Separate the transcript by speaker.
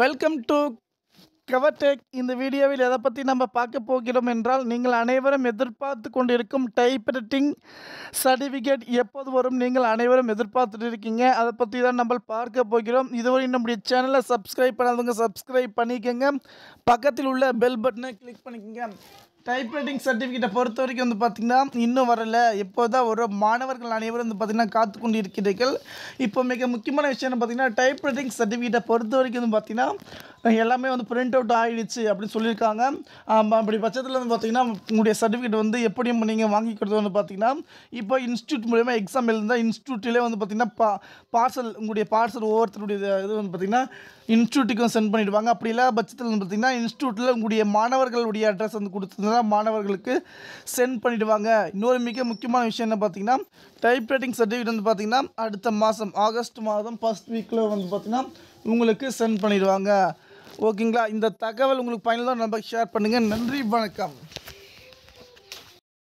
Speaker 1: welcome to கவர்டெக் இந்த வீடியோவில் எதை பற்றி நம்ம பார்க்க போகிறோம் என்றால் நீங்கள் அனைவரும் எதிர்பார்த்து கொண்டிருக்கும் டைப்ரைட்டிங் சர்டிஃபிகேட் எப்போது வரும் நீங்கள் அனைவரும் எதிர்பார்த்துட்டு இருக்கீங்க அதை பற்றி தான் நம்ம பார்க்க போகிறோம் இதுவரை நம்முடைய சேனலை சப்ஸ்கிரைப் பண்ணாதவங்க சப்ஸ்கிரைப் பண்ணிக்கோங்க பக்கத்தில் உள்ள பெல் பட்டனை
Speaker 2: கிளிக் பண்ணிக்கோங்க
Speaker 1: டைப்ரைட்டிங் சர்டிஃபிகேட்டை பொறுத்த வரைக்கும் வந்து பார்த்திங்கன்னா இன்னும் வரல இப்போ தான் ஒரு மாணவர்கள் அனைவரும் வந்து பார்த்திங்கன்னா காத்து கொண்டு இருக்கிறீர்கள் இப்போ மிக முக்கியமான விஷயம்னு பார்த்திங்கன்னா டைப்ரைட்டிங் சர்டிஃபிகேட்டை பொறுத்த வரைக்கும் வந்து பார்த்திங்கன்னா எல்லாமே வந்து பிரிண்ட் அவுட் ஆகிடுச்சு அப்படின்னு சொல்லியிருக்காங்க அப்படி பட்சத்தில் வந்து பார்த்திங்கன்னா உங்களுடைய சர்டிஃபிகேட் வந்து எப்படியும் நீங்கள் வாங்கிக்கிறது வந்து பார்த்திங்கன்னா இப்போ இன்ஸ்டியூட் மூலியமாக எக்ஸாம் எழுந்தால் இன்ஸ்டியூட்டிலே வந்து பார்த்திங்கன்னா பார்சல் உங்களுடைய பார்சல் ஒவ்வொருத்தருடைய இது வந்து பார்த்திங்கன்னா இன்ஸ்டியூட்டுக்கும் சென்ட் பண்ணிவிடுவாங்க அப்படி இல்லை பட்சத்தில் வந்து பார்த்திங்கன்னா இன்ஸ்டியூட்டில் உங்களுடைய மாணவர்களுடைய அட்ரஸ் வந்து கொடுத்துருந்தா மாணவர்களுக்கு சென்ட் பண்ணிவிடுவாங்க இன்னொரு மிக முக்கியமான விஷயம் என்ன பார்த்திங்கன்னா டைப்ரைட்டிங் சர்டிஃபிகேட் வந்து பார்த்திங்கன்னா அடுத்த மாதம் ஆகஸ்ட் மாதம் ஃபஸ்ட் வீக்கில் வந்து பார்த்திங்கன்னா உங்களுக்கு சென்ட் பண்ணிவிடுவாங்க ஓகேங்களா இந்த தகவல் உங்களுக்கு பயனுள்ள நம்ம ஷேர் பண்ணுங்கள் நன்றி வணக்கம்